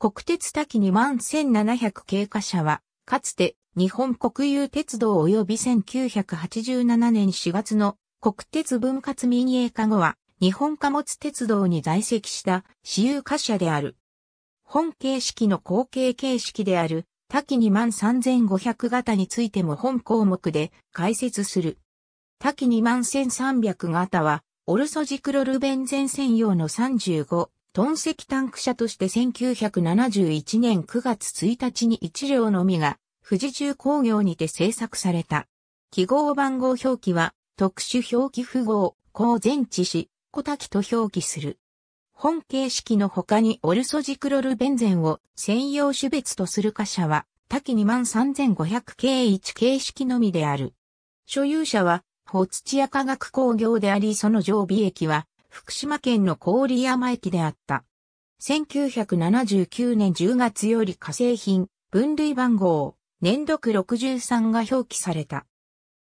国鉄滝2万1700経過者は、かつて日本国有鉄道及び1987年4月の国鉄分割民営化後は、日本貨物鉄道に在籍した私有貨車である。本形式の後継形式である、滝2万3500型についても本項目で解説する。滝2万1300型は、オルソジクロルベンゼン専用の35トンタンク社として1971年9月1日に一両のみが富士重工業にて製作された。記号番号表記は特殊表記符号、高前置し、小滝と表記する。本形式の他にオルソジクロルベンゼンを専用種別とする貨車は、多岐23500 k 1形式のみである。所有者は、ホツチア化学工業でありその常備益は、福島県の郡山駅であった。1979年10月より化成品、分類番号、年度63が表記された。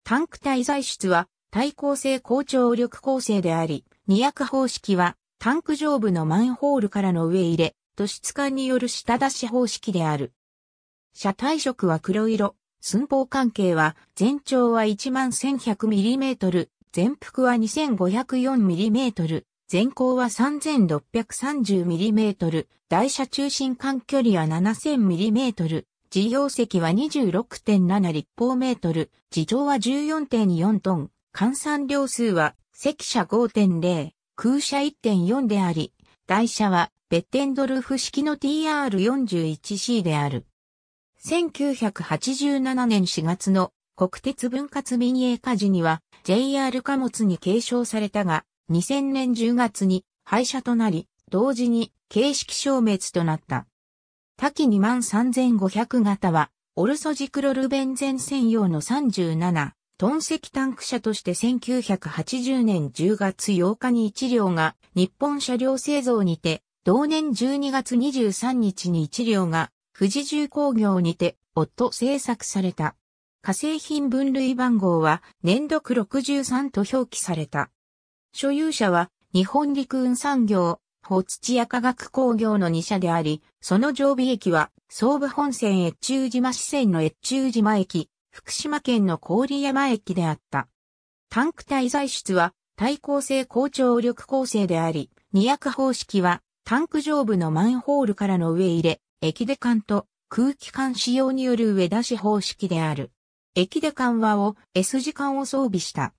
タンク体材質は耐候性高張力構成であり、二役方式はタンク上部のマンホールからの上入れ、土質管による下出し方式である。車体色は黒色、寸法関係は全長は 11,100mm、全幅は 2504mm、全高は 3630mm、台車中心間距離は 7000mm、自用席は26.7立方メートル、自上は14.4トン、換算量数は赤車5.0、空車1.4であり、台車はベッテンドルフ式の TR41C である。1987年4月の国鉄分割民営化時には JR 貨物に継承されたが、2000年10月に廃車となり、同時に形式消滅となった。多岐23500型は、オルソジクロルベンゼン専用の37、トン石タンク車として1980年10月8日に1両が日本車両製造にて、同年12月23日に1両が富士重工業にて、夫製作された。化成品分類番号は年度区63と表記された。所有者は日本陸運産業、法土屋化学工業の2社であり、その常備駅は総武本線越中島支線の越中島駅、福島県の郡山駅であった。タンク体材質は対抗性高張力構成であり、二役方式はタンク上部のマンホールからの上入れ、駅で管と空気管使用による上出し方式である。駅で緩和を S 字管を装備した。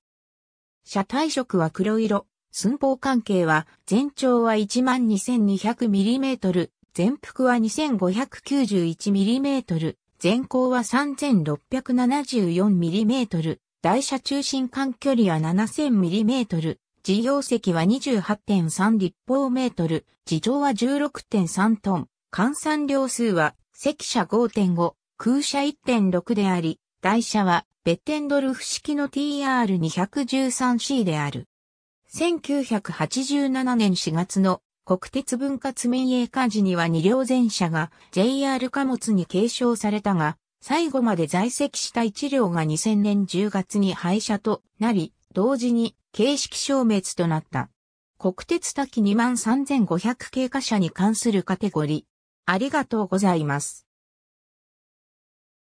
車体色は黒色、寸法関係は全長は 12,200mm、全幅は 2,591mm、全高は 3,674mm、台車中心間距離は 7,000mm、事業席は28.3立方メートル、地上は16.3トン、換算量数は、席車5.5、空車1.6であり、台車はベッテンドルフ式の TR213C である。1987年4月の国鉄分割民営化時には2両全車が JR 貨物に継承されたが、最後まで在籍した1両が2000年10月に廃車となり、同時に形式消滅となった。国鉄多岐23500経過車に関するカテゴリー。ありがとうございます。